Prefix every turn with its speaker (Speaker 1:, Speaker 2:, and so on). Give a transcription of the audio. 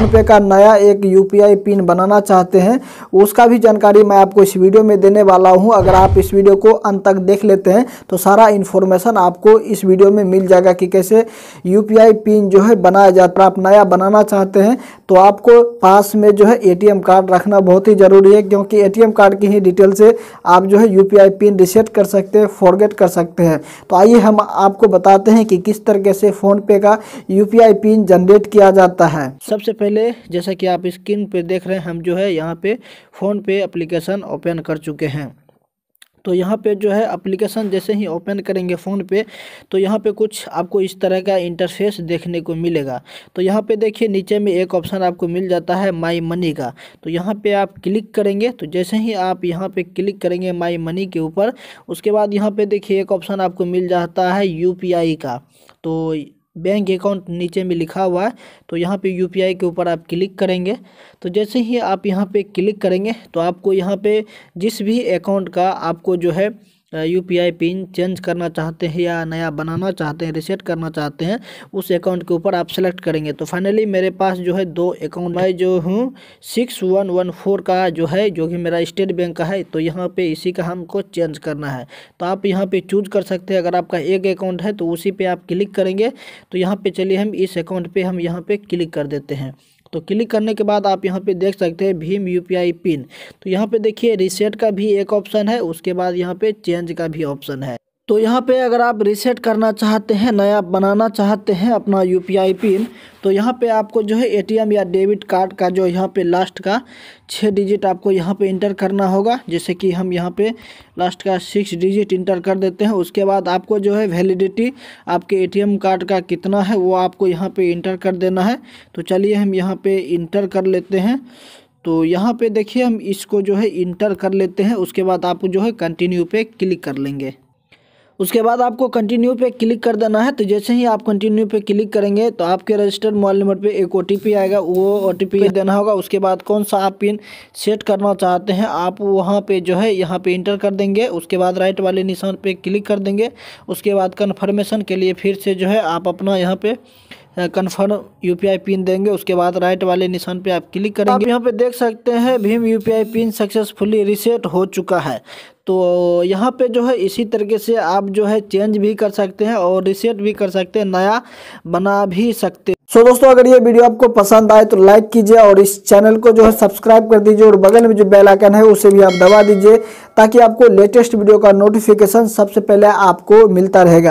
Speaker 1: PhonePe का नया एक यू पिन बनाना चाहते हैं उसका भी जानकारी मैं आपको इस वीडियो में देने वाला हूँ अगर आप इस वीडियो को अंत तक देख लेते हैं तो सारा इन्फॉर्मेशन आपको इस वीडियो में मिल जाएगा कि कैसे यू पिन जो है बनाया जाता है आप नया बनाना चाहते हैं तो आपको पास में जो है ए कार्ड रखना बहुत ही ज़रूरी है क्योंकि ए कार्ड की ही डिटेल से आप जो है यू पिन रिसेट कर सकते हैं फॉरगेट कर सकते हैं तो आइए हम आपको बताते हैं कि किस तरीके से फ़ोनपे का यू पिन जनरेट किया जाता है सबसे पहले पहले जैसा कि आप स्क्रीन पे देख रहे हैं हम जो है यहाँ पे फ़ोन पे एप्लीकेशन ओपन कर चुके हैं तो यहाँ पे जो है एप्लीकेशन जैसे ही ओपन करेंगे फ़ोन पे तो यहाँ पे कुछ आपको इस तरह का इंटरफेस देखने को मिलेगा तो यहाँ पे देखिए नीचे में एक ऑप्शन आपको मिल जाता है माई मनी का तो यहाँ पे आप क्लिक करेंगे तो जैसे ही आप यहाँ पे क्लिक करेंगे माई मनी के ऊपर उसके बाद यहाँ पे देखिए एक ऑप्शन आपको मिल जाता है यू का तो बैंक अकाउंट नीचे में लिखा हुआ है तो यहाँ पे यूपीआई के ऊपर आप क्लिक करेंगे तो जैसे ही आप यहाँ पे क्लिक करेंगे तो आपको यहाँ पे जिस भी अकाउंट का आपको जो है यू पिन चेंज करना चाहते हैं या नया बनाना चाहते हैं रिसेट करना चाहते हैं उस अकाउंट के ऊपर आप सेलेक्ट करेंगे तो फाइनली मेरे पास जो है दो अकाउंट मैं जो हूँ सिक्स वन वन फोर का जो है जो कि मेरा स्टेट बैंक का है तो यहाँ पे इसी का हमको चेंज करना है तो आप यहाँ पे चूज कर सकते हैं अगर आपका एक अकाउंट है तो उसी पर आप क्लिक करेंगे तो यहाँ पर चलिए हम इस अकाउंट पर हम यहाँ पर क्लिक कर देते हैं तो क्लिक करने के बाद आप यहाँ पे देख सकते हैं भीम यूपीआई पिन तो यहाँ पे देखिए रिसेट का भी एक ऑप्शन है उसके बाद यहाँ पे चेंज का भी ऑप्शन है तो यहाँ पे अगर आप रीसेट करना चाहते हैं नया बनाना चाहते हैं अपना यू पिन तो यहाँ पे आपको जो है एटीएम या डेबिट कार्ड का जो यहाँ पे लास्ट का छः डिजिट आपको यहाँ पे इंटर करना होगा जैसे कि हम यहाँ पे लास्ट का सिक्स डिजिट इंटर कर देते हैं उसके बाद आपको जो है वैलिडिटी आपके ए कार्ड का कितना है वो आपको यहाँ पर इंटर कर देना है तो चलिए हम यहाँ पर इंटर कर लेते हैं तो यहाँ पर देखिए हम इसको जो है इंटर कर लेते हैं उसके बाद आप जो है कंटिन्यू पर क्लिक कर लेंगे उसके बाद आपको कंटिन्यू पे क्लिक कर देना है तो जैसे ही आप कंटिन्यू पे क्लिक करेंगे तो आपके रजिस्टर्ड मोबाइल नंबर पे एक ओ आएगा वो ओ देना होगा उसके बाद कौन सा आप पिन सेट करना चाहते हैं आप वहाँ पर जो है यहाँ पर इंटर कर देंगे उसके बाद राइट वाले निशान पर क्लिक कर देंगे उसके बाद कन्फर्मेशन के लिए फिर से जो है आप अपना यहाँ पर कन्फर्म यू पिन देंगे उसके बाद राइट वाले निशान पे आप क्लिक करेंगे यहाँ पे देख सकते हैं भीम यू पिन सक्सेसफुली रिसेट हो चुका है तो यहाँ पे जो है इसी तरीके से आप जो है चेंज भी कर सकते हैं और रिसेट भी कर सकते हैं नया बना भी सकते हैं सो so, दोस्तों अगर ये वीडियो आपको पसंद आए तो लाइक कीजिए और इस चैनल को जो है सब्सक्राइब कर दीजिए और बगल में जो बेल आइकन है उसे भी आप दबा दीजिए ताकि आपको लेटेस्ट वीडियो का नोटिफिकेशन सबसे पहले आपको मिलता रहेगा